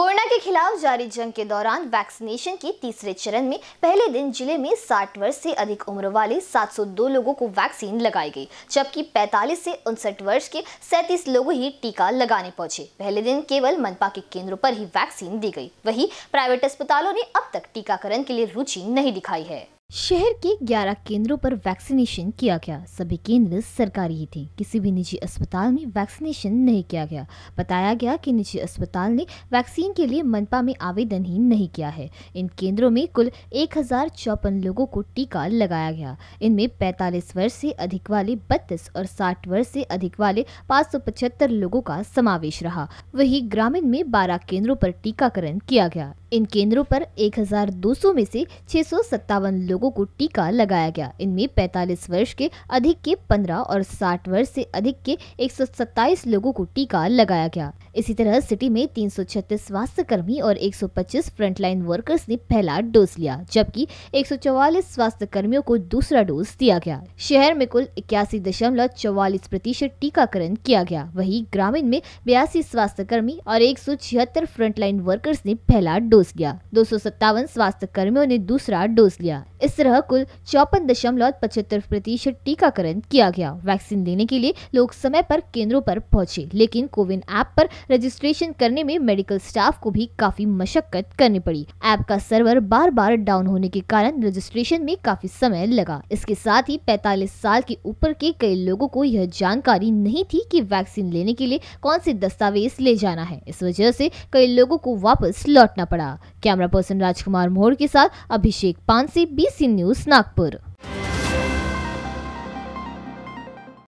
corona के खिलाफ जारी जंग के दौरान वैक्सीनेशन के तीसरे चरण में पहले दिन जिले में 60 वर्ष से अधिक उम्र वाले 702 लोगों को वैक्सीन लगाई गई जबकि 45 से उनसठ वर्ष के 37 लोगों ही टीका लगाने पहुंचे पहले दिन केवल मनपा के केंद्रों पर ही वैक्सीन दी गई वहीं प्राइवेट अस्पतालों ने अब तक टीकाकरण के लिए रुचि नहीं दिखाई है शहर के 11 केंद्रों पर वैक्सीनेशन किया गया सभी केंद्र सरकारी ही थे किसी भी निजी अस्पताल में वैक्सीनेशन नहीं किया गया बताया गया कि निजी अस्पताल ने वैक्सीन के लिए मनपा में आवेदन ही नहीं किया है इन केंद्रों में कुल एक लोगों को टीका लगाया गया इनमें 45 वर्ष से अधिक वाले बत्तीस और 60 वर्ष से अधिक वाले पाँच लोगों का समावेश रहा वही ग्रामीण में बारह केंद्रों पर टीकाकरण किया गया इन केंद्रों पर 1,200 में से छह लोगों को टीका लगाया गया इनमें 45 वर्ष के अधिक के 15 और 60 वर्ष से अधिक के एक लोगों को टीका लगाया गया इसी तरह सिटी में तीन स्वास्थ्य कर्मी और 125 फ्रंटलाइन वर्कर्स ने पहला डोज लिया जबकि 144 स्वास्थ्य कर्मियों को दूसरा डोज दिया गया शहर में कुल इक्यासी प्रतिशत टीकाकरण किया गया वही ग्रामीण में बयासी स्वास्थ्य कर्मी और एक फ्रंटलाइन वर्कर्स ने पहला डोज डोज लिया दो स्वास्थ्य कर्मियों ने दूसरा डोज लिया इस तरह कुल चौपन दशमलव पचहत्तर प्रतिशत टीकाकरण किया गया वैक्सीन देने के लिए लोग समय पर केंद्रों पर पहुंचे लेकिन कोविन ऐप पर रजिस्ट्रेशन करने में मेडिकल स्टाफ को भी काफी मशक्कत करनी पड़ी ऐप का सर्वर बार बार डाउन होने के कारण रजिस्ट्रेशन में काफी समय लगा इसके साथ ही पैतालीस साल के ऊपर के कई लोगों को यह जानकारी नहीं थी की वैक्सीन लेने के लिए कौन से दस्तावेज ले जाना है इस वजह से कई लोगों को वापस लौटना पड़ा कैमरा पर्सन राजकुमार मोहर के साथ Abhishek B BC news Nagpur